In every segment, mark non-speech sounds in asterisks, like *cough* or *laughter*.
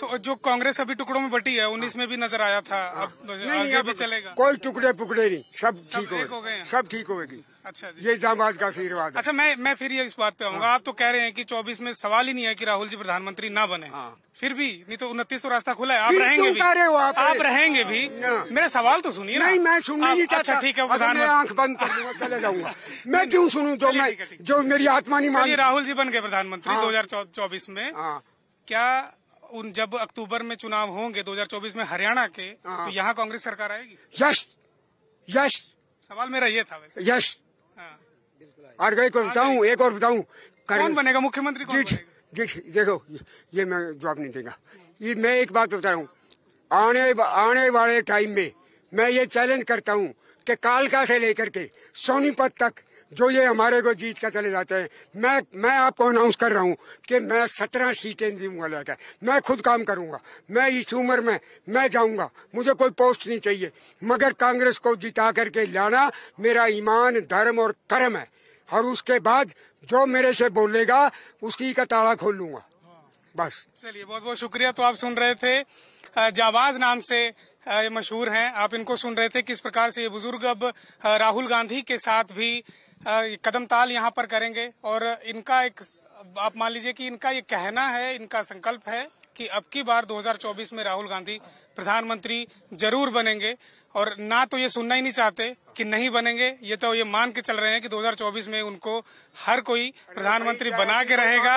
तो जो कांग्रेस अभी टुकड़ों में बटी है उन्नीस में भी नजर आया था अब हाँ। नहीं, आगे भी चलेगा कोई टुकड़े पुकड़े नहीं सब ठीक हो गए सब ठीक होगी अच्छा ये जामबाज का आशीर्वाद अच्छा मैं मैं फिर ये इस बात पे आऊंगा हाँ। आप तो कह रहे हैं कि 24 में सवाल ही नहीं है कि राहुल जी प्रधानमंत्री ना बने हाँ। फिर भी नहीं तो उनतीस तो रास्ता खुला है आप रहेंगे भी आप, आप रहेंगे भी मेरा सवाल तो सुनिए नहीं मैं सुनना नहीं चाहता अच्छा, ठीक है मैं आंख बंद कर *laughs* चले जाऊंगा मैं क्यों सुनू जो मैं जो मेरी आत्मा नहीं मानी राहुल जी बन गए प्रधानमंत्री दो में क्या उन जब अक्टूबर में चुनाव होंगे 2024 में हरियाणा के हाँ। तो यहाँ कांग्रेस सरकार आएगी यश यश सवाल मेरा ये था यश और हाँ। एक और बताऊँ एक और बताऊँ कौन बनेगा मुख्यमंत्री कौन जीठ, जीठ, देखो ये मैं जवाब नहीं देगा ये मैं एक बात बता रहा हूँ आने आने वाले टाइम में मैं ये चैलेंज करता हूँ कि कालका से लेकर के सोनीपत तक जो ये हमारे को जीत कर चले जाते हैं मैं मैं आपको अनाउंस कर रहा हूँ कि मैं सत्रह सीटें दूंगा लेकर मैं खुद काम करूंगा मैं इस उम्र में मैं जाऊंगा मुझे कोई पोस्ट नहीं चाहिए मगर कांग्रेस को जिता करके लाना मेरा ईमान धर्म और कर्म है और उसके बाद जो मेरे से बोलेगा उसकी का ताला खोल लूंगा बस चलिए बहुत बहुत शुक्रिया तो आप सुन रहे थे जाबाज नाम से ये मशहूर हैं आप इनको सुन रहे थे किस प्रकार से ये बुजुर्ग अब राहुल गांधी के साथ भी कदम ताल यहाँ पर करेंगे और इनका एक आप मान लीजिए कि इनका ये कहना है इनका संकल्प है कि अब की बार 2024 में राहुल गांधी प्रधानमंत्री जरूर बनेंगे और ना तो ये सुनना ही नहीं चाहते कि नहीं बनेंगे ये तो ये मान के चल रहे हैं कि 2024 में उनको हर कोई प्रधानमंत्री बना के रहेगा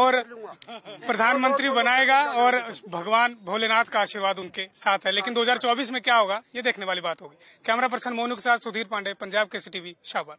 और प्रधानमंत्री बनाएगा और भगवान भोलेनाथ का आशीर्वाद उनके साथ है लेकिन 2024 में क्या होगा ये देखने वाली बात होगी कैमरा पर्सन मोनू के साथ सुधीर पांडे पंजाब के सी टीवी शाहबाद